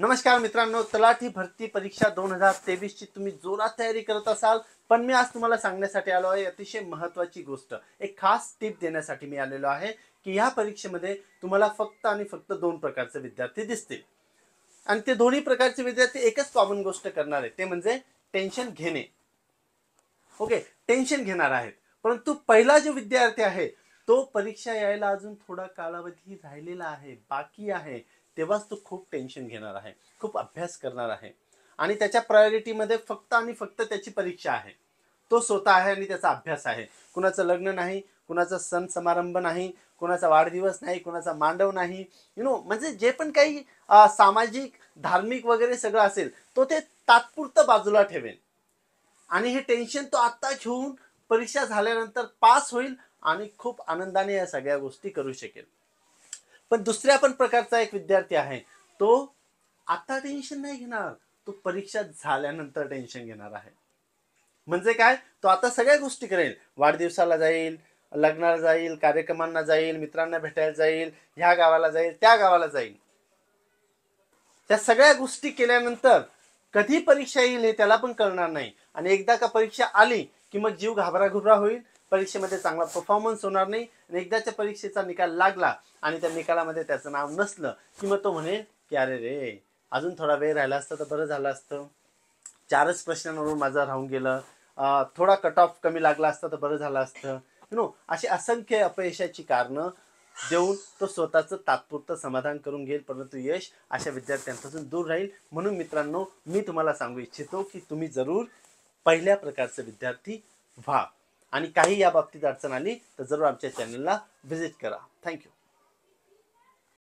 नमस्कार मित्रांनो तलाठी भरती परीक्षा दोन हजार तेवीस ची तुम्ही जोरात तयारी करत असाल पण मी आज तुम्हाला सांगण्यासाठी आलो आहे अतिशय महत्वाची गोष्ट एक खास टिप देण्यासाठी मी आलेलो आहे की ह्या परीक्षेमध्ये तुम्हाला फक्त आणि फक्त दोन प्रकारचे विद्यार्थी दिसतील आणि ते दोन्ही प्रकारचे विद्यार्थी एकच कॉमन गोष्ट करणार आहे ते म्हणजे टेन्शन घेणे ओके टेन्शन घेणार आहेत परंतु पहिला जो विद्यार्थी आहे तो परीक्षा यायला अजून थोडा कालावधी राहिलेला आहे बाकी आहे तेव्हाच तो खूप टेन्शन घेणार आहे खूप अभ्यास करणार आहे आणि त्याच्या प्रायोरिटीमध्ये फक्त आणि फक्त त्याची परीक्षा आहे तो स्वतः आहे आणि त्याचा अभ्यास आहे कुणाचं लग्न नाही कुणाचा सण समारंभ नाही कुणाचा वाढदिवस नाही कुणाचा मांडव नाही यु नो म्हणजे जे पण काही सामाजिक धार्मिक वगैरे सगळं असेल तो ते तात्पुरतं बाजूला ठेवेल आणि हे टेन्शन तो आत्ता घेऊन परीक्षा झाल्यानंतर पास होईल आणि खूप आनंदाने या सगळ्या गोष्टी करू शकेल पण दुसऱ्या पण प्रकारचा एक विद्यार्थी आहे तो आता टेन्शन नाही घेणार तो परीक्षा झाल्यानंतर टेन्शन घेणार आहे म्हणजे काय तो आता सगळ्या गोष्टी करेल वाढदिवसाला जाईल लग्नाला जाईल कार्यक्रमांना जाईल मित्रांना भेटायला जाईल ह्या गावाला जाईल त्या गावाला जाईल त्या सगळ्या गोष्टी केल्यानंतर कधी परीक्षा येईल हे त्याला पण कळणार नाही आणि एकदा का परीक्षा आली की मग जीव घाबराघुबरा होईल परीक्षेमध्ये चांगला परफॉर्मन्स होणार नाही आणि एकदाच्या परीक्षेचा निकाल लागला आणि त्या निकालामध्ये त्याचं नाव नसलं की मग तो म्हणेल की अरे रे अजून थोडा वेळ राहिला असता तर बरं झालं असतं चारच प्रश्नांवरून माझं राहून गेलं थोडा कट ऑफ कमी लागला असता तर बरं झालं असतं यु नो अशी असंख्य अपयशाची कारणं देऊन तो स्वतःचं तात्पुरतं समाधान करून घेईल परंतु यश अशा विद्यार्थ्यांपासून दूर राहील म्हणून मित्रांनो मी तुम्हाला सांगू इच्छितो की तुम्ही जरूर पहिल्या प्रकारचे विद्यार्थी व्हा आणि काही या बाबतीत अडचण आली तर जरूर आमच्या चॅनलला व्हिजिट करा थँक्यू